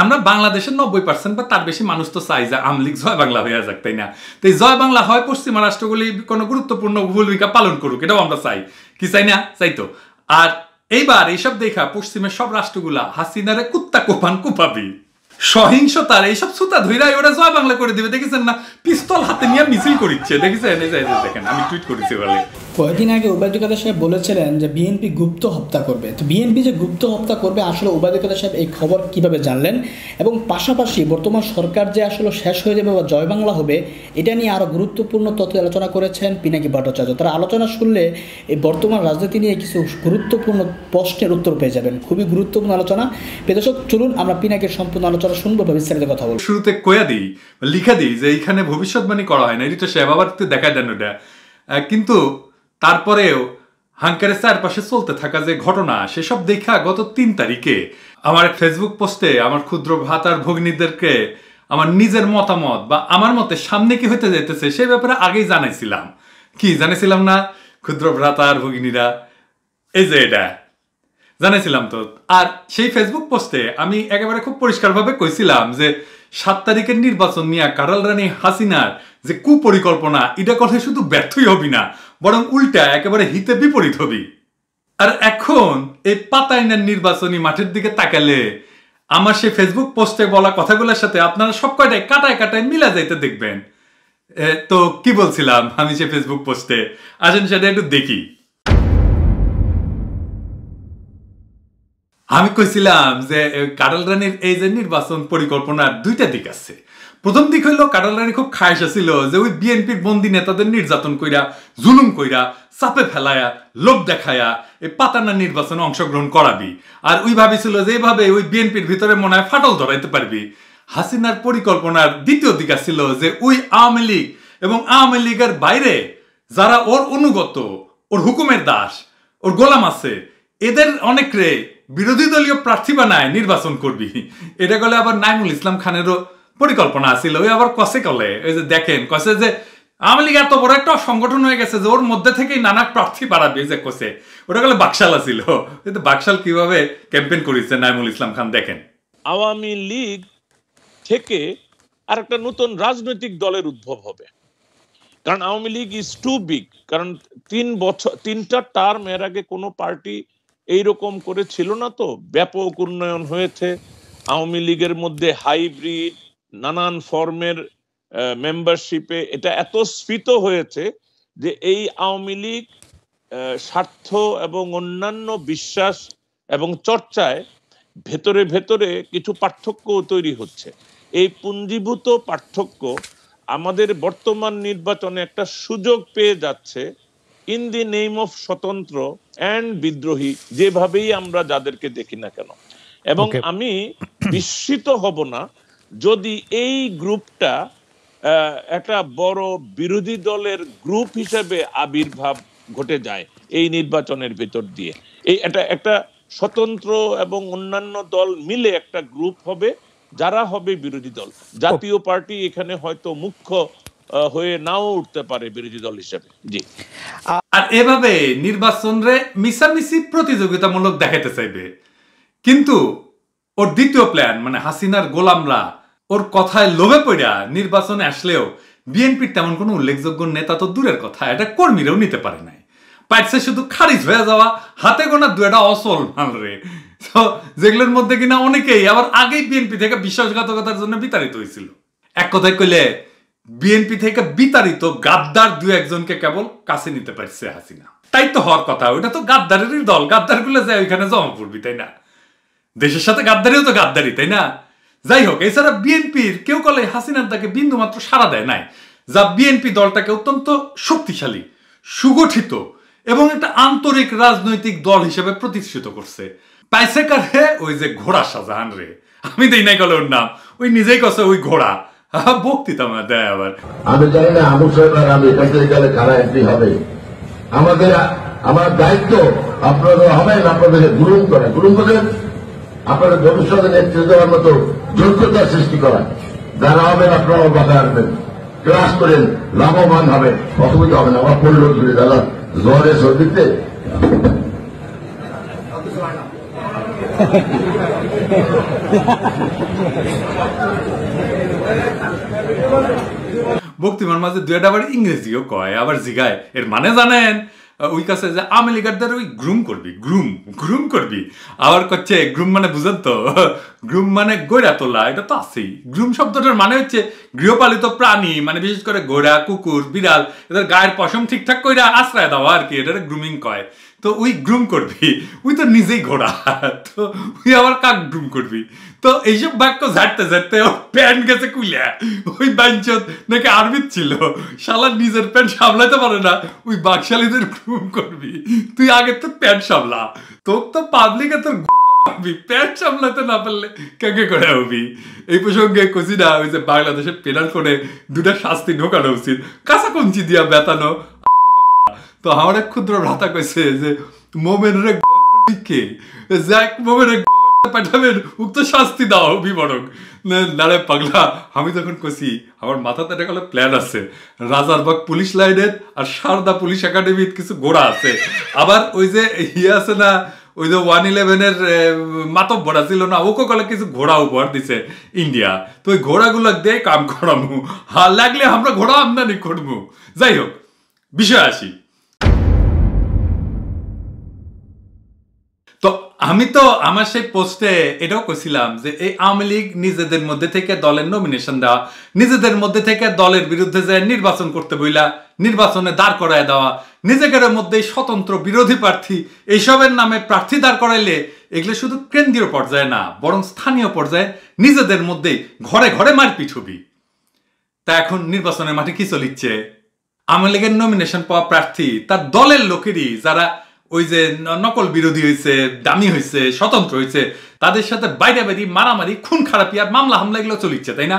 আমরা বাংলাদেশের নব্বই পার্সেন্ট বা তার বেশি মানুষ তো চাই যে আমলিগ জয় বাংলা হয়ে যাক তাই না তো এই জয় বাংলা হয় পশ্চিমা রাষ্ট্রগুলি কোনো গুরুত্বপূর্ণ ভূমিকা পালন করুক এটাও আমরা চাই কি চাই না চাই তো আর এইবার এইসব দেখা পশ্চিমের সব রাষ্ট্রগুলা হাসিনারে কুত্তা কোপান কোপাবি সহিংসতার এইসব সুতা ধৈরাই ওরা জয় বাংলা করে দিবে দেখেছেন না পিস্তল হাতে নিয়ে মিছিল করিচ্ছে দেখেছেন এই যে দেখেন আমি টুইট করেছি বলে কয়েকদিন আগে ওবায়দুল কাদের সাহেব বলেছিলেন যে বিএনপি গুপ্ত হত্যা করবে তো বিএনপি যে গুপ্ত হত্যা করবে আসলে ওবায়দুল কাদের সাহেব এই খবর কিভাবে জানলেন এবং পাশাপাশি বর্তমান সরকার যে আসলে শেষ হয়ে যাবে বা জয় বাংলা হবে এটা নিয়ে আরও গুরুত্বপূর্ণ তথ্য আলোচনা করেছেন পিনাকি ভট্টাচার্য তারা আলোচনা শুনলে এই বর্তমান রাজনীতি নিয়ে কিছু গুরুত্বপূর্ণ প্রশ্নের উত্তর পেয়ে যাবেন খুবই গুরুত্বপূর্ণ আলোচনা পেদর্শক চলুন আমরা পিনাকের সম্পূর্ণ আলোচনা কথা শুনবো বা বিস্তারিত কথা বলবো শুরুতে কোয়া দিই লিখা দিই যে এইখানে ভবিষ্যৎবাণী করা হয় না এটা সে বাবারতে দেখায় দেন ওটা কিন্তু তারপরেও হাঙ্কারের চারপাশে চলতে থাকা যে ঘটনা সেসব দেখা গত তিন তারিখে আমার ফেসবুক পোস্টে আমার ক্ষুদ্র ভাতার ভগ্নীদেরকে আমার নিজের মতামত বা আমার মতে সামনে কি হইতে যেতেছে সেই ব্যাপারে আগেই জানাইছিলাম কি জানাইছিলাম না ক্ষুদ্র ভ্রাতার ভগিনীরা এই যে এটা জানাইছিলাম তো আর সেই ফেসবুক পোস্টে আমি একেবারে খুব পরিষ্কারভাবে কইছিলাম যে সাত তারিখের নির্বাচন নিয়ে কারাল রানী হাসিনার যে কুপরিকল্পনা এটা কথা শুধু ব্যর্থই হবি না বরং উল্টা একেবারে হিতে বিপরীত হবি আর এখন এই পাতাইনার নির্বাচনী মাঠের দিকে তাকালে আমার সেই ফেসবুক পোস্টে বলা কথাগুলোর সাথে আপনারা সব কয়টায় কাটায় কাটায় মিলা যাইতে দেখবেন তো কি বলছিলাম আমি সে ফেসবুক পোস্টে আসেন সেটা একটু দেখি আমি কইছিলাম যে কাটাল রানীর এই যে নির্বাচন পরিকল্পনার দুইটা দিক আছে প্রথম দিক হইলো কাটাল রানী খুব খায়সা ছিল যে ওই বিএনপির বন্দি নেতাদের নির্যাতন কইরা জুলুম কইরা চাপে ফেলায়া লোক দেখায়া এই পাতানা নির্বাচনে অংশগ্রহণ করাবি আর ওই ভাবিছিল যে এইভাবে ওই বিএনপির ভিতরে মনে হয় ফাটল ধরাইতে পারবি হাসিনার পরিকল্পনার দ্বিতীয় দিক ছিল যে ওই আওয়ামী লীগ এবং আওয়ামী লীগের বাইরে যারা ওর অনুগত ওর হুকুমের দাস ওর গোলাম আছে এদের অনেক রে বিরোধী দলীয় প্রার্থী বানায় নির্বাচন করবি এটা গলে আবার নাইমুল ইসলাম খানেরও পরিকল্পনা আছিল ওই আবার কষে কলে ওই যে দেখেন কসে যে আওয়ামী লীগ এত বড় একটা সংগঠন হয়ে গেছে যে ওর মধ্যে থেকেই নানা প্রার্থী বাড়াবে যে কষে ওটা গেলে বাকশাল আছিল কিন্তু বাকশাল কিভাবে ক্যাম্পেন করেছে নাইমুল ইসলাম খান দেখেন আওয়ামী লীগ থেকে আর একটা নতুন রাজনৈতিক দলের উদ্ভব হবে কারণ Awami League is too big কারণ তিন বছর তিনটা টার্ম এর আগে কোনো পার্টি এই রকম করে ছিল না তো ব্যাপক উন্নয়ন হয়েছে আওয়ামী লীগের মধ্যে হাইব্রিড নানান ফর্মের মেম্বারশিপে এটা এত স্ফীত হয়েছে যে এই আওয়ামী লীগ স্বার্থ এবং অন্যান্য বিশ্বাস এবং চর্চায় ভেতরে ভেতরে কিছু পার্থক্য তৈরি হচ্ছে এই পুঞ্জীভূত পার্থক্য আমাদের বর্তমান নির্বাচনে একটা সুযোগ পেয়ে যাচ্ছে ইন দি নেম অফ স্বতন্ত্র অ্যান্ড বিদ্রোহী যেভাবেই আমরা যাদেরকে দেখি না কেন এবং আমি বিস্মিত হব না যদি এই গ্রুপটা একটা বড় বিরোধী দলের গ্রুপ হিসেবে আবির্ভাব ঘটে যায় এই নির্বাচনের ভেতর দিয়ে এই এটা একটা স্বতন্ত্র এবং অন্যান্য দল মিলে একটা গ্রুপ হবে যারা হবে বিরোধী দল জাতীয় পার্টি এখানে হয়তো মুখ্য হয়ে নাও উঠতে পারে বিরোধী দল হিসেবে জি আর এভাবে নির্বাচন রে মিশামিশি প্রতিযোগিতামূলক দেখাতে চাইবে কিন্তু ওর দ্বিতীয় প্ল্যান মানে হাসিনার গোলামরা ওর কথায় লোভে পড়া নির্বাচনে আসলেও বিএনপির তেমন কোনো উল্লেখযোগ্য নেতা তো দূরের কথা এটা কর্মীরাও নিতে পারে নাই পাইছে শুধু খারিজ হয়ে যাওয়া হাতে গোনা দু একটা অসল মাল রে তো যেগুলোর মধ্যে কিনা অনেকেই আবার আগেই বিএনপি থেকে বিশ্বাসঘাতকতার জন্য বিতাড়িত হয়েছিল এক কথায় কইলে বিএনপি থেকে বিতাড়িত গাদ্দার দু একজনকে কেবল কাছে নিতে পারছে হাসিনা তাই তো হওয়ার কথা ওটা তো গাদ্দারেরই দল গাদ্দার গুলো যায় ওইখানে জমা পড়বি তাই না দেশের সাথে গাদ্দারিও তো গাদ্দারি তাই না যাই হোক এছাড়া বিএনপির কেউ কলে হাসিনার তাকে বিন্দু মাত্র সারা দেয় নাই যা বিএনপি দলটাকে অত্যন্ত শক্তিশালী সুগঠিত এবং একটা আন্তরিক রাজনৈতিক দল হিসেবে প্রতিষ্ঠিত করছে পাইছে হে ওই যে ঘোড়া শাহজাহান রে আমি দেই নাই কলে ওর নাম ওই নিজেই কছে ওই ঘোড়া ভোগ দিতাম না দেয় আবার আমি জানি না আমুক সাহেব আমি এখান গেলে কারা এমপি হবে আমাদের আমার দায়িত্ব আপনারা হবেন আপনাদেরকে গ্রহণ করা গ্রহণ করেন আপনাদের ভবিষ্যতে নেতৃত্ব দেওয়ার মতো যোগ্যতা সৃষ্টি করা যারা হবেন আপনারাও বাধা আনবেন ক্লাস করেন লাভবান হবে অসুবিধা হবে না আমার পরিলোক জ্বরে সর্দিতে বক্তিমার মাঝে দুই আবার ইংরেজিও কয় আবার জিগায় এর মানে জানেন ওই কাছে যে আওয়ামী ওই গ্রুম করবি গ্রুম গ্রুম করবি আবার করছে গ্রুম মানে বুঝেন তো গ্রুম মানে গোড়া তোলা এটা তো আছেই গ্রুম শব্দটার মানে হচ্ছে গৃহপালিত প্রাণী মানে বিশেষ করে ঘোড়া কুকুর বিড়াল এদের গায়ের পশম ঠিকঠাক করে আশ্রয় দেওয়া আর কি এটা গ্রুমিং কয় তো উই গ্রুম করবি উই তো নিজেই ঘোড়া তো উই আবার কাক গ্রুম করবি তো এইসব বাক্য ঝাড়তে ঝাড়তে ওর প্যান্ট গেছে কুলে ওই বাইঞ্চত নাকি আরবিত ছিল শালা নিজের প্যান্ট সামলাতে পারে না ওই বাকশালীদের গ্রুম করবি তুই আগে তো প্যান্ট সামলা তোর তো পাবলিকে তোর প্যান্ট সামলাতে না পারলে কাকে করে হবি এই প্রসঙ্গে কচি ওই যে বাংলাদেশের পেনাল করে দুটা শাস্তি ঢোকানো উচিত কাঁচা কঞ্চি দিয়া বেতানো তো আমার এক ক্ষুদ্র ভ্রাতা কয়েছে যে মোমেনরে কে জ্যাক পাঠাবেন উক্ত শাস্তি দাও নারে পাগলা আমি আমার মাথাতে একটা কোনো প্ল্যান আছে রাজারবাগ পুলিশ লাইনের আর সারদা পুলিশ একাডেমির কিছু গোড়া আছে আবার ওই যে ইয়ে আছে না ওই যে ওয়ান ইলেভেনের মাতব ভরা ছিল না ওকে কলে কিছু ঘোড়া উপহার দিছে ইন্ডিয়া তো ওই ঘোড়াগুলো দিয়ে কাম করামু হা হ্যাঁ, লাগলে আমরা ঘোড়া আমদানি করবো যাই হোক বিষয় আসি তো আমি তো আমার সেই পোস্টে এটাও কইছিলাম যে এই আওয়ামী লীগ নিজেদের মধ্যে থেকে দলের নমিনেশন দেওয়া নিজেদের মধ্যে থেকে দলের বিরুদ্ধে যে নির্বাচন করতে বইলা নির্বাচনে দাঁড় করায় দেওয়া নিজেদের মধ্যে স্বতন্ত্র বিরোধী প্রার্থী এইসবের নামে প্রার্থী দাঁড় করাইলে এগুলো শুধু কেন্দ্রীয় পর্যায়ে না বরং স্থানীয় পর্যায়ে নিজেদের মধ্যেই ঘরে ঘরে মারপিট হবি তা এখন নির্বাচনের মাঠে কি চলিচ্ছে আওয়ামী লীগের নমিনেশন পাওয়া প্রার্থী তার দলের লোকেরই যারা ওই যে নকল বিরোধী হয়েছে দামি হয়েছে স্বতন্ত্র হয়েছে তাদের সাথে বাইরে বাইরে মারামারি খুন খারাপি আর মামলা হামলা এগুলো চলিচ্ছে তাই না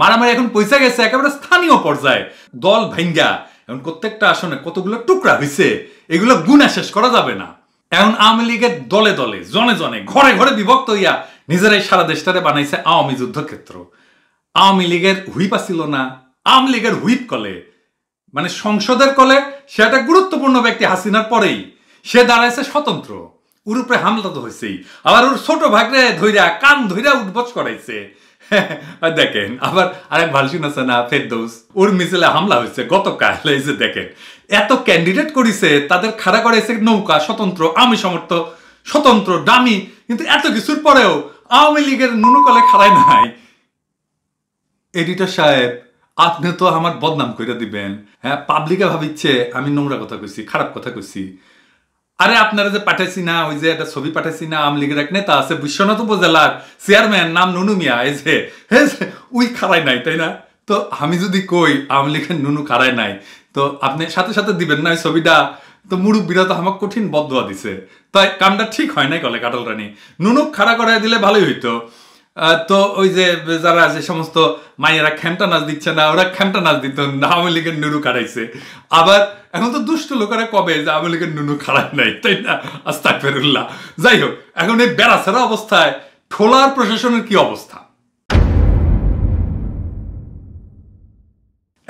মারামারি এখন পয়সা গেছে একেবারে স্থানীয় পর্যায়ে দল ভেঙ্গা এখন প্রত্যেকটা আসনে কতগুলো টুকরা হয়েছে এগুলো গুণা শেষ করা যাবে না এখন আওয়ামী লীগের দলে দলে জনে জনে ঘরে ঘরে বিভক্ত হইয়া নিজেরাই সারা দেশটারে বানাইছে আওয়ামী যুদ্ধক্ষেত্র আওয়ামী লীগের হুইপ আসিল না আওয়ামী লীগের হুইপ কলে মানে সংসদের কলে সে একটা গুরুত্বপূর্ণ ব্যক্তি হাসিনার পরেই সে দাঁড়াইছে স্বতন্ত্র ওর উপরে হামলা তো হয়েছেই আবার ওর ছোট ভাগরে ধৈরা কান ধৈরা উদ্বোধ করাইছে দেখেন আবার আরেক ভাল শুনেছে না ফেরদৌস ওর মিছিলে হামলা হয়েছে গতকাল এই যে দেখেন এত ক্যান্ডিডেট করিছে তাদের খাড়া করাইছে নৌকা স্বতন্ত্র আমি সমর্থ স্বতন্ত্র দামি কিন্তু এত কিছুর পরেও আওয়ামী লীগের নুনুকলে খাড়ায় নাই এডিটর সাহেব আপনি তো আমার বদনাম করে দিবেন হ্যাঁ পাবলিকে ভাবিচ্ছে আমি নোংরা কথা কইছি খারাপ কথা কইছি আরে আপনারা যে পাঠাইছি না ওই যে একটা ছবি পাঠাইছি না আওয়ামী লীগের এক নেতা আছে বিশ্বনাথ উপজেলার চেয়ারম্যান নাম নুনু মিয়া এই যে হ্যাঁ উই খারাই নাই তাই না তো আমি যদি কই আওয়ামী লীগের নুনু খারাই নাই তো আপনি সাথে সাথে দিবেন না ওই ছবিটা তো মুরুব্বীরা তো আমাকে কঠিন বদ দিছে তাই কামটা ঠিক হয় নাই কলে কাটল রানী নুনু খাড়া করাই দিলে ভালোই হইতো তো ওই যে যারা যে সমস্ত মায়েরা খ্যামটা নাচ দিচ্ছে না ওরা খ্যামটা নাচ দিত না আওয়ামী লীগের নুনু কাটাইছে আবার এখন তো দুষ্ট লোকেরা কবে যে আওয়ামী লীগের নুনু খাড়ায় নাই তাই না আস্তা ফেরুল্লাহ যাই হোক এখন এই বেড়াছেরা অবস্থায় ঠোলার প্রশাসনের কি অবস্থা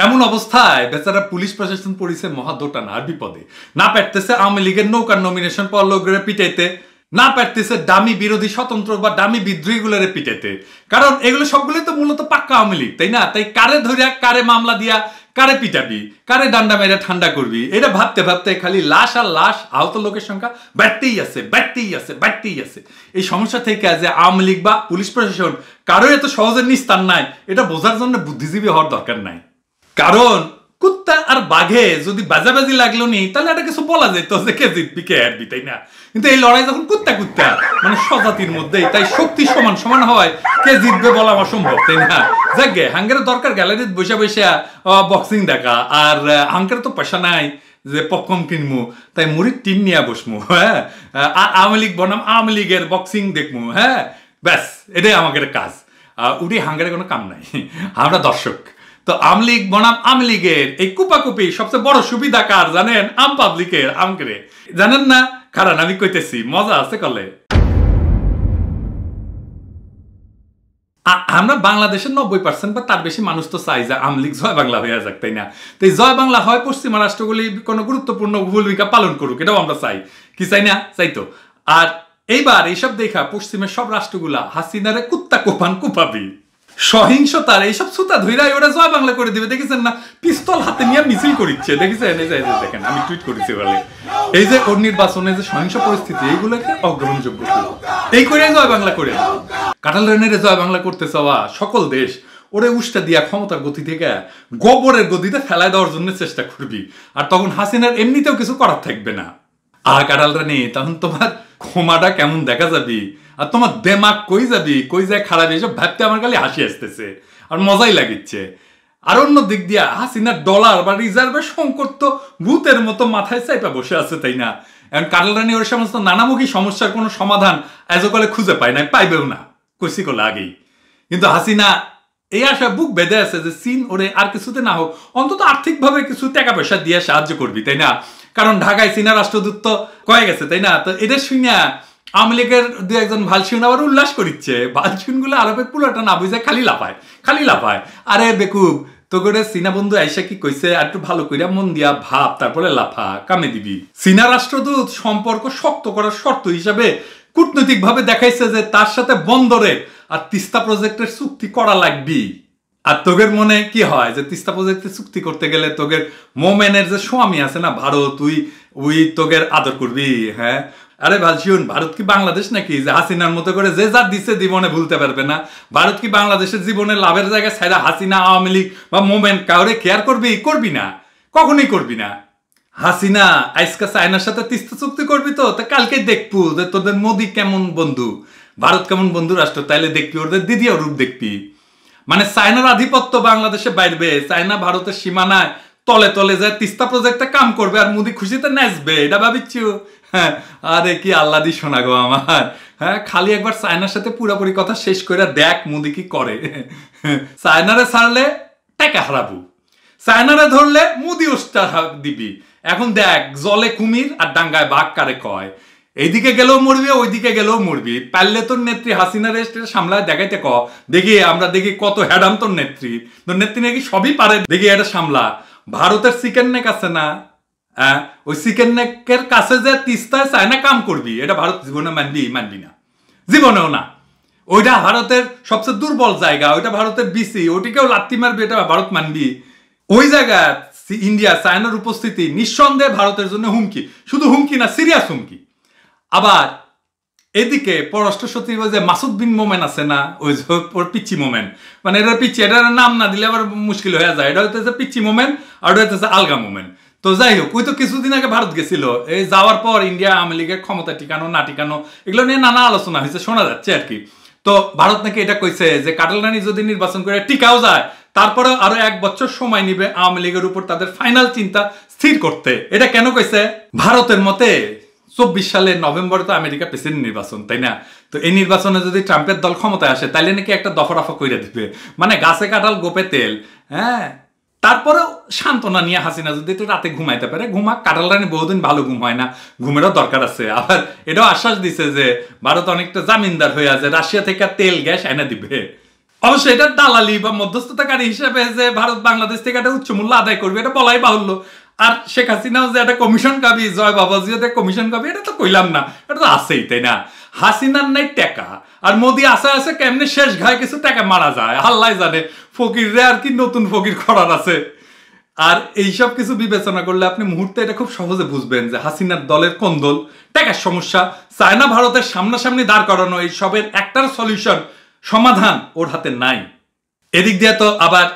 এমন অবস্থায় বেচারা পুলিশ প্রশাসন পড়িছে মহা দোটানা আর বিপদে না পারতেছে আওয়ামী লীগের নৌকার নমিনেশন পাওয়ার লোকরা পিটাইতে না পারতেছে দামি বিরোধী স্বতন্ত্র বা দামি বিদ্রোহীগুলোর পিটাইতে কারণ এগুলো সবগুলোই তো মূলত পাক্কা আওয়ামী লীগ তাই না তাই কারে ধরিয়া কারে মামলা দিয়া কারে পিটাবি কারে ডান্ডা মেরে ঠান্ডা করবি এটা ভাবতে ভাবতে খালি লাশ আর লাশ আহত লোকের সংখ্যা ব্যর্থেই আছে ব্যর্থেই আছে ব্যর্থেই আছে এই সমস্যা থেকে যে আওয়ামী লীগ বা পুলিশ প্রশাসন কারো এত সহজে নিস্তার নাই এটা বোঝার জন্য বুদ্ধিজীবী হওয়ার দরকার নাই কারণ কুত্তা আর বাঘে যদি বাজাবাজি লাগলো নি তাহলে একটা কিছু বলা যেত যে কে জিতবি কে হারবি তাই না কিন্তু এই লড়াই যখন কুত্তা কুত্তা মানে স্বজাতির মধ্যেই তাই শক্তি সমান সমান হয় কে জিতবে বলা সম্ভব তাই না যাকে হাঙ্গারের দরকার গ্যালারিতে বসে বসে বক্সিং দেখা আর হাঙ্গার তো পয়সা নাই যে পপকর্ন কিনবো তাই মুড়ির টিন নিয়ে বসমু হ্যাঁ আর আওয়ামী লীগ বনাম আওয়ামী লীগের বক্সিং দেখবো হ্যাঁ ব্যাস এটাই আমাদের কাজ উঠি হাঙ্গারে কোনো কাম নাই আমরা দর্শক তো আমলিগ বনাম আমলিগের এই কুপাকুপি সবচেয়ে বড় সুবিধা কার জানেন আম পাবলিকের আমকে জানেন না কারণ আমি কইতেছি মজা আছে কলে আমরা বাংলাদেশের নব্বই পার্সেন্ট বা তার বেশি মানুষ তো চাই যে আমলিগ জয় বাংলা হয়ে যাক তাই না তো এই জয় বাংলা হয় পশ্চিমা রাষ্ট্রগুলি কোনো গুরুত্বপূর্ণ ভূমিকা পালন করুক এটাও আমরা চাই কি চাই না চাই তো আর এইবার এইসব দেখা পশ্চিমের সব রাষ্ট্রগুলা হাসিনারে কুত্তা কোপান কুপাবি সহিংসতার এইসব সুতা ধৈরাই ওরা জয় বাংলা করে দিবে দেখেছেন না পিস্তল হাতে নিয়ে মিছিল করিচ্ছে দেখেছেন এই যে দেখেন আমি টুইট করেছি বলে এই যে ওর নির্বাচনে যে সহিংস পরিস্থিতি এইগুলোকে অগ্রহণযোগ্য এই করে জয় বাংলা করে কাটাল রেনের জয় বাংলা করতে চাওয়া সকল দেশ ওরে উষ্টা দিয়া ক্ষমতার গতি থেকে গোবরের গতিতে ফেলায় দেওয়ার জন্য চেষ্টা করবি আর তখন হাসিনার এমনিতেও কিছু করার থাকবে না আহ কাটাল রানি তখন তোমার ক্ষমাটা কেমন দেখা যাবি আর তোমার দেমাক কই যাবি কই যায় খারাপ এসব ভাবতে আমার খালি হাসি আসতেছে আর মজাই লাগিচ্ছে আর অন্য দিক দিয়ে হাসিনার ডলার বা রিজার্ভের সংকট তো ভূতের মতো মাথায় চাইপা বসে আছে তাই না এখন কাটল রানী ওর সমস্ত নানামুখী সমস্যার কোনো সমাধান এজকালে খুঁজে পায় না পাইবেও না কুসি কলে আগেই কিন্তু হাসিনা এই আশা বুক বেঁধে আছে যে চীন ওরে আর কিছুতে না হোক অন্তত আর্থিকভাবে কিছু টাকা পয়সা দিয়ে সাহায্য করবি তাই না কারণ ঢাকায় চীনা রাষ্ট্রদূত তো কয়ে গেছে তাই না তো এটা শুনিয়া আওয়ামী লীগের দু একজন ভালসিউন আবার উল্লাস করিচ্ছে ভালসিউনগুলো আরবের পুরোটা না বুঝে খালি লাফায় খালি লাফায় আরে বেকুব তোগরে সিনা বন্ধু আইসা কি কইছে আর একটু ভালো কইরা মন দিয়া ভাব তারপরে লাফা কামে দিবি সিনা রাষ্ট্রদূত সম্পর্ক শক্ত করার শর্ত হিসাবে কূটনৈতিক ভাবে দেখাইছে যে তার সাথে বন্দরে আর তিস্তা প্রজেক্টের চুক্তি করা লাগবি আর তোগের মনে কি হয় যে তিস্তা প্রজেক্টের চুক্তি করতে গেলে তোগের মোমেনের যে স্বামী আছে না ভারত তুই ওই তোগের আদর করবি হ্যাঁ আরে ভালসিউন ভারত কি বাংলাদেশ নাকি যে হাসিনার মতো করে যে যা দিছে জীবনে ভুলতে পারবে না ভারত কি বাংলাদেশের জীবনে লাভের জায়গায় সাইরা হাসিনা আওয়ামী লীগ বা মোমেন্ট কাউরে কেয়ার করবি করবি না কখনই করবি না হাসিনা আজকা চায়নার সাথে তিস্তা চুক্তি করবি তো তা কালকে দেখবো যে তোদের মোদি কেমন বন্ধু ভারত কেমন বন্ধু রাষ্ট্র তাইলে দেখবি ওদের দ্বিতীয় রূপ দেখবি মানে চায়নার আধিপত্য বাংলাদেশে বাড়বে চায়না ভারতের সীমানায় তলে তলে যায় তিস্তা প্রজেক্টে কাম করবে আর মোদি খুশিতে নাচবে এটা ভাবিচ্ছিও হ্যাঁ আরে কি দি শোনা গো আমার হ্যাঁ খালি একবার চায়নার সাথে পুরাপুরি কথা শেষ করে দেখ মুদি কি করে সায়নারে ছাড়লে টাকা হারাবু সায়নারে ধরলে মুদি ওস্টার দিবি এখন দেখ জলে কুমির আর ডাঙ্গায় বাঘ কারে কয় এইদিকে গেলেও মরবি ওইদিকে গেলেও মরবি পারলে তোর নেত্রী হাসিনা রেস্টের সামলায় দেখাইতে ক দেখি আমরা দেখি কত হ্যাডাম তোর নেত্রী তোর নেত্রী নাকি সবই পারে দেখি এটা সামলা ভারতের চিকেন নেক আছে না হ্যাঁ ওই চিকেন কাছে যে তিস্তায় চায়না কাম করবি এটা ভারত জীবনে মানবি মানবি না জীবনেও না ওইটা ভারতের সবচেয়ে দুর্বল জায়গা ওইটা ভারতের বিসি ওটিকেও লাত্তি মারবি এটা ভারত মানবি ওই জায়গা ইন্ডিয়া চায়নার উপস্থিতি নিঃসন্দেহে ভারতের জন্য হুমকি শুধু হুমকি না সিরিয়াস হুমকি আবার এদিকে পররাষ্ট্র সচিব যে মাসুদ বিন মোমেন আছে না ওই পিচ্ছি মোমেন মানে এটা পিচ্ছি এটার নাম না দিলে আবার মুশকিল হয়ে যায় এটা হইতেছে পিচ্ছি মোমেন আর হইতেছে আলগা মোমেন্ট তো যাই হোক ওই তো কিছুদিন আগে ভারত গেছিল এই যাওয়ার পর ইন্ডিয়া আওয়ামী লীগের ক্ষমতা টিকানো না টিকানো এগুলো নিয়ে নানা আলোচনা হয়েছে শোনা যাচ্ছে আর কি তো ভারত নাকি এটা কইছে যে কাটাল রানী যদি নির্বাচন করে টিকাও যায় তারপরে আরো এক বছর সময় নিবে আওয়ামী লীগের উপর তাদের ফাইনাল চিন্তা স্থির করতে এটা কেন কইছে ভারতের মতে চব্বিশ সালে নভেম্বরে তো আমেরিকা প্রেসিডেন্ট নির্বাচন তাই না তো এই নির্বাচনে যদি ট্রাম্পের দল ক্ষমতায় আসে তাহলে নাকি একটা দফা কইরা দিবে মানে গাছে কাটাল গোপে তেল হ্যাঁ তারপরেও সান্ত্বনা নিয়ে হাসিনা যদি একটু রাতে ঘুমাইতে পারে ঘুমা কাটাল রানী বহুদিন ভালো ঘুম হয় না ঘুমেরও দরকার আছে আবার এটাও আশ্বাস দিছে যে ভারত অনেকটা জামিনদার হয়ে আছে রাশিয়া থেকে তেল গ্যাস এনে দিবে অবশ্যই এটা দালালি বা মধ্যস্থতাকারী হিসেবে যে ভারত বাংলাদেশ থেকে একটা উচ্চ মূল্য আদায় করবে এটা বলাই বাহুল্য আর শেখ হাসিনাও যে একটা কমিশন কাবি জয় বাবাজিও কমিশন কাবি এটা তো কইলাম না এটা তো আছেই তাই না হাসিনার নাই টেকা আর মোদি আসা আছে কেমনে শেষ ঘায় কিছু টেকা মারা যায় হাল্লাই জানে ফকিররে আর কি নতুন ফকির করার আছে আর এইসব কিছু বিবেচনা করলে আপনি মুহূর্তে এটা খুব সহজে বুঝবেন যে হাসিনার দলের দল টেকার সমস্যা চায়না ভারতের সামনাসামনি দাঁড় করানো এই সবের একটার সলিউশন সমাধান ওর হাতে নাই এদিক দিয়ে তো আবার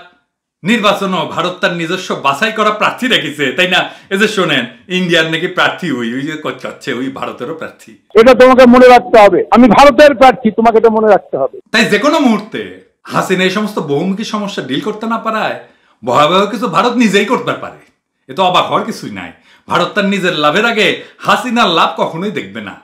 নির্বাচন ভারত তার নিজস্ব বাছাই করা প্রার্থী রেখেছে তাই না এই যে শোনেন ইন্ডিয়ার নাকি প্রার্থী ওই ওই যে করছে ওই ভারতেরও প্রার্থী এটা তোমাকে মনে রাখতে হবে আমি ভারতের প্রার্থী তোমাকে এটা মনে রাখতে হবে তাই যে কোনো মুহূর্তে হাসিনা এই সমস্ত বহুমুখী সমস্যা ডিল করতে না পারায় ভয়াবহ কিছু ভারত নিজেই করতে পারে এ তো অবাক হওয়ার কিছুই নাই ভারত তার নিজের লাভের আগে হাসিনার লাভ কখনোই দেখবে না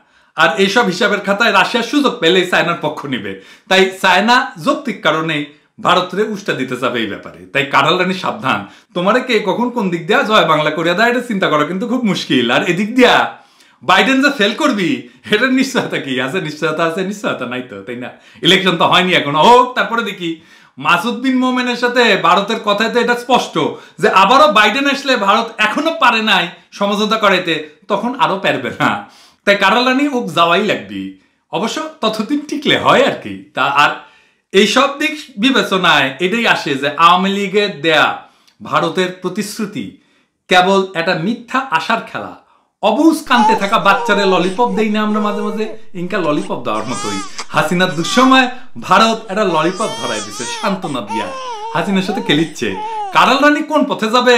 আর এইসব হিসাবের খাতায় রাশিয়ার সুযোগ পেলেই চায়নার পক্ষ নিবে তাই চায়না যৌক্তিক কারণেই ভারতরে উষ্টা দিতে যাবে এই ব্যাপারে তাই কাঠাল রানী সাবধান তোমারে কে কখন কোন দিক দিয়া জয় বাংলা করিয়া দেয় এটা চিন্তা করা কিন্তু খুব মুশকিল আর এদিক দিয়া বাইডেন যে ফেল করবি এটার নিশ্চয়তা কি আছে নিশ্চয়তা আছে নিশ্চয়তা নাই তো তাই না ইলেকশন তো হয়নি এখন হোক তারপরে দেখি মাসুদ্দিন মোমেনের সাথে ভারতের কথায় তো এটা স্পষ্ট যে আবারও বাইডেন আসলে ভারত এখনো পারে নাই সমঝোতা করাইতে তখন আরো পারবে না তাই কারালানি ওক যাওয়াই লাগবি অবশ্য ততদিন টিকলে হয় আর কি তা আর এইসব দিক বিবেচনায় এটাই আসে যে আওয়ামী লীগের দেয়া ভারতের প্রতিশ্রুতি কেবল এটা মিথ্যা আশার খেলা অবুজ কানতে থাকা বাচ্চারে ললিপপ দেই না আমরা মাঝে মাঝে ইনকা ললিপপ দেওয়ার মতোই হাসিনার দুঃসময় ভারত একটা ললিপপ ধরাই দিছে সান্ত্বনা দিয়া হাসিনার সাথে খেলিচ্ছে কারাল রানী কোন পথে যাবে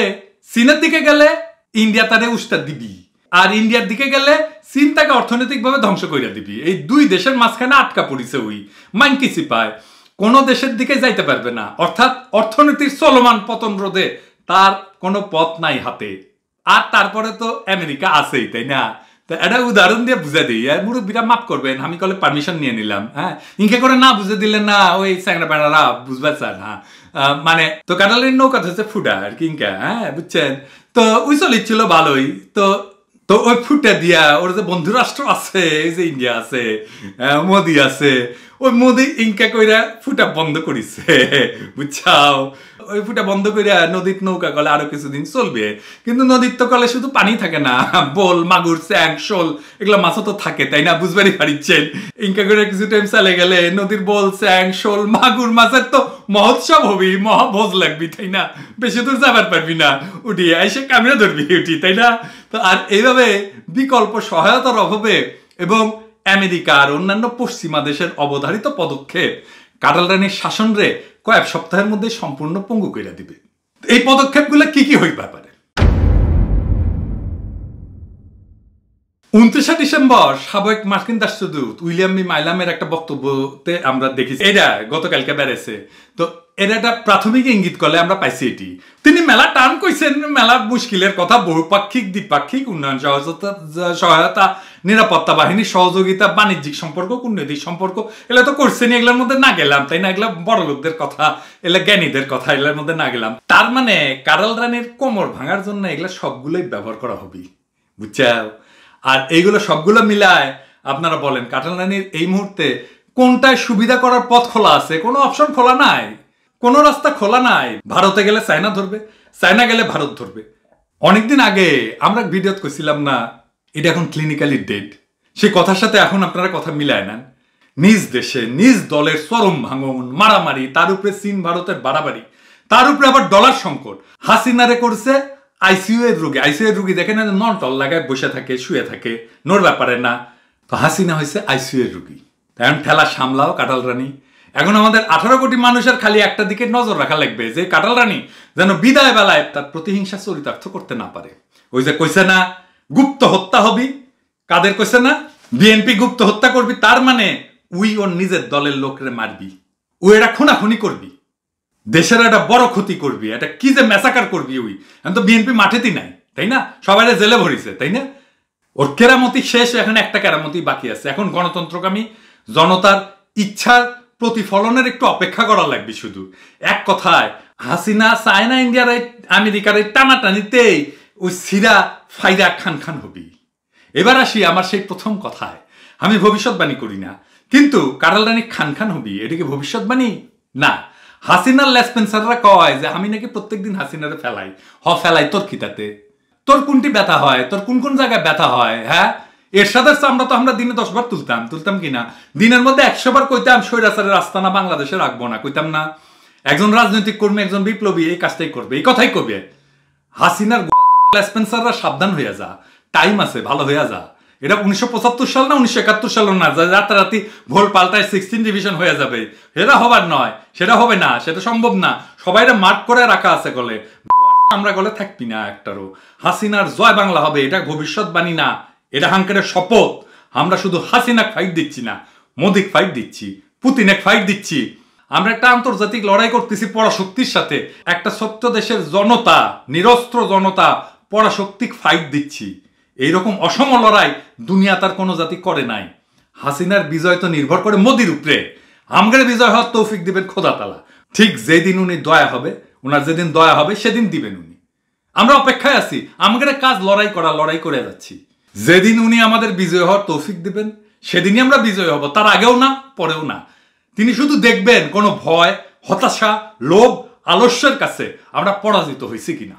চীনের দিকে গেলে ইন্ডিয়া তারে উস্তা দিবি আর ইন্ডিয়ার দিকে গেলে চীন তাকে অর্থনৈতিকভাবে ধ্বংস করিয়া দিবি এই দুই দেশের মাঝখানে আটকা পড়িছে ওই মাইন মাইনকিসি পায় কোনো দেশের দিকে যাইতে পারবে না অর্থাৎ অর্থনীতির চলমান পতন রোধে তার কোনো পথ নাই হাতে আর তারপরে তো আমেরিকা আছেই তাই না তো এটা উদাহরণ দিয়ে বুঝে দিই আর মুরব্বীরা মাফ করবেন আমি কলে পারমিশন নিয়ে নিলাম হ্যাঁ ইঙ্কে করে না বুঝে দিলেন না ওই স্যাংরা প্যাঁড়ারা বুঝবে চান হ্যাঁ মানে তো কাটালের নৌকা হচ্ছে ফুটা আর কি হ্যাঁ বুঝছেন তো ওই চলিচ্ছিল ভালোই তো তো ওই ফুটা দিয়া ওর যে বন্ধু রাষ্ট্র আছে এই যে ইন্ডিয়া আছে মোদি আছে ওই মোদি ইনকা কইরা ফুটা বন্ধ করিছে বুঝছাও ওই ফুটা বন্ধ করে নদীর নৌকা কলে আরো কিছুদিন চলবে কিন্তু নদীর তো কলে শুধু পানি থাকে না বোল মাগুর স্যাং শোল এগুলো মাছও তো থাকে তাই না বুঝবারই পারিচ্ছেন ইনকা করে কিছু টাইম চালে গেলে নদীর বোল স্যাং শোল মাগুর মাছের তো মহোৎসব হবি মহাভোজ লাগবি তাই না বেশি দূর যাবার পারবি না উঠি এসে ক্যামেরা ধরবি উঠি তাই না তো আর এইভাবে বিকল্প সহায়তার অভাবে এবং আমেরিকা আর অন্যান্য পশ্চিমা দেশের অবধারিত পদক্ষেপ কাটাল রানীর শাসন রে কয়েক সপ্তাহের মধ্যে সম্পূর্ণ পঙ্গু কইরা দিবে এই পদক্ষেপগুলো কি কি হই পারে উনত্রিশে ডিসেম্বর সাবেক মার্কিন রাষ্ট্রদূত উইলিয়াম মি মাইলামের একটা বক্তব্যতে আমরা দেখেছি এটা গতকালকে বেড়েছে তো এটা একটা প্রাথমিক ইঙ্গিত করলে আমরা পাইছি এটি তিনি মেলা টান কইছেন মেলা মুশকিলের কথা বহুপাক্ষিক দ্বিপাক্ষিক উন্নয়ন সহযোগিতা সহায়তা নিরাপত্তা বাহিনী সহযোগিতা বাণিজ্যিক সম্পর্ক কূটনৈতিক সম্পর্ক এগুলো তো করছেন এগুলোর মধ্যে না গেলাম তাই না এগুলা বড় লোকদের কথা এগুলো জ্ঞানীদের কথা এগুলোর মধ্যে না গেলাম তার মানে কারাল রানের কোমর ভাঙার জন্য এগুলা সবগুলোই ব্যবহার করা হবে বুঝছাও আর এইগুলো সবগুলো মিলায় আপনারা বলেন কাটাল রানির এই মুহূর্তে কোনটায় সুবিধা করার পথ খোলা আছে কোনো অপশন খোলা নাই কোন রাস্তা খোলা নাই ভারতে গেলে চায়না ধরবে চায়না গেলে ভারত ধরবে অনেকদিন আগে আমরা ভিডিওত কইছিলাম না এটা এখন ক্লিনিক্যালি ডেড সে কথার সাথে এখন আপনারা কথা মিলায় নেন নিজ দেশে নিজ দলের চরম ভাঙন মারামারি তার উপরে চীন ভারতের বাড়াবাড়ি তার উপরে আবার ডলার সংকট হাসিনারে করছে আইসিইউ এর রুগী আইসিইউ এর রুগী দেখে না নন টল লাগায় বসে থাকে শুয়ে থাকে নোর ব্যাপারে না তো হাসিনা হয়েছে আইসিইউ এর রুগী এখন ঠেলা সামলাও কাটাল রানী এখন আমাদের আঠারো কোটি মানুষের খালি একটা দিকে নজর রাখা লাগবে যে কাটাল রানী যেন বিদায় বেলায় তার প্রতিহিংসা চরিতার্থ করতে না পারে ওই যে কইছে না গুপ্ত হত্যা হবি কাদের কইছে না বিএনপি গুপ্ত হত্যা করবি তার মানে উই ওর নিজের দলের লোকরে মারবি ও এটা খুনাখুনি করবি দেশের একটা বড় ক্ষতি করবি এটা কি যে মেসাকার করবি ওই এখন তো বিএনপি মাঠেতেই নাই তাই না সবাই জেলে ভরিছে তাই না ওর কেরামতি শেষ এখন একটা কেরামতি বাকি আছে এখন গণতন্ত্রকামী জনতার ইচ্ছার প্রতিফলনের একটু অপেক্ষা করা লাগবে শুধু এক কথায় হাসিনা চায়না ইন্ডিয়ার আমেরিকার এই টানাটানিতেই ওই সিরা ফাইদা খান খান হবি এবার আসি আমার সেই প্রথম কথায় আমি ভবিষ্যৎবাণী করি না কিন্তু কারাল রানী খান খান হবি এটাকে ভবিষ্যৎবাণী না হাসিনার লেসপেন্সাররা কয় যে আমি নাকি প্রত্যেকদিন হাসিনারে ফেলাই হ ফেলাই তোর খিতাতে তোর কোনটি ব্যথা হয় তোর কোন কোন জায়গায় ব্যথা হয় হ্যাঁ এরশাদের চামড়া তো আমরা দিনে দশবার তুলতাম তুলতাম কি না দিনের মধ্যে একশো বার কইতাম স্বৈরাচারের আস্তানা বাংলাদেশে রাখবো না কইতাম না একজন রাজনৈতিক কর্মী একজন বিপ্লবী এই কাজটাই করবে এই কথাই করবে হাসিনার স্পেন্সাররা সাবধান হইয়া যা টাইম আছে ভালো হইয়া যা এটা উনিশশো পঁচাত্তর সাল না উনিশশো একাত্তর সাল না রাতারাতি ভোর পাল্টায় সিক্সটিন ডিভিশন হয়ে যাবে সেটা হবার নয় সেটা হবে না সেটা সম্ভব না সবাই এটা মার্ক করে রাখা আছে গলে আমরা গলে থাকবি না একটারও হাসিনার জয় বাংলা হবে এটা ভবিষ্যৎবাণী না এটা হাঙ্কারের শপথ আমরা শুধু হাসিনাক ফাইট দিচ্ছি না মোদিক ফাইট দিচ্ছি পুতিনে ফাইট দিচ্ছি আমরা একটা আন্তর্জাতিক লড়াই করতেছি পরাশক্তির সাথে একটা সত্য দেশের জনতা নিরস্ত্র জনতা পরাশক্তিক ফাইট দিচ্ছি রকম অসম লড়াই দুনিয়া তার কোনো জাতি করে নাই হাসিনার বিজয় তো নির্ভর করে মোদির উপরে আমগারে বিজয় হওয়ার তৌফিক দিবেন খোদাতালা ঠিক যেদিন উনি দয়া হবে ওনার যেদিন দয়া হবে সেদিন দিবেন উনি আমরা অপেক্ষায় আছি আমগারে কাজ লড়াই করা লড়াই করে যাচ্ছি যেদিন উনি আমাদের বিজয় হওয়ার তৌফিক দেবেন সেদিনই আমরা বিজয় হব তার আগেও না পরেও না তিনি শুধু দেখবেন কোনো ভয় হতাশা লোভ আলস্যের কাছে আমরা পরাজিত হয়েছি কিনা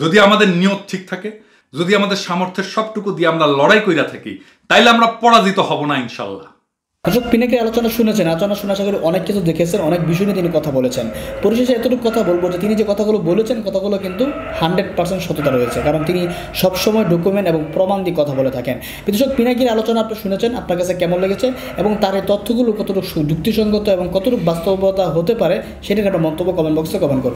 যদি আমাদের নিয়ত ঠিক থাকে যদি আমাদের সামর্থ্যের সবটুকু দিয়ে আমরা লড়াই কইরা থাকি তাইলে আমরা পরাজিত হব না ইনশাল্লাহ দর্শক পিনাকের আলোচনা শুনেছেন আলোচনা শোনা সকলে অনেক কিছু দেখেছেন অনেক বিষয় নিয়ে তিনি কথা বলেছেন পরিশেষে এতটুকু কথা বলবো যে তিনি যে কথাগুলো বলেছেন কথাগুলো কিন্তু হান্ড্রেড পার্সেন্ট সততা রয়েছে কারণ তিনি সবসময় ডকুমেন্ট এবং প্রমাণ দিয়ে কথা বলে থাকেন দর্শক পিনাকির আলোচনা আপনি শুনেছেন আপনার কাছে কেমন লেগেছে এবং তার এই তথ্যগুলো কতটুকু যুক্তিসঙ্গত এবং কতটুকু বাস্তবতা হতে পারে সেটাকে একটা মন্তব্য কমেন্ট বক্সে কমেন্ট করুন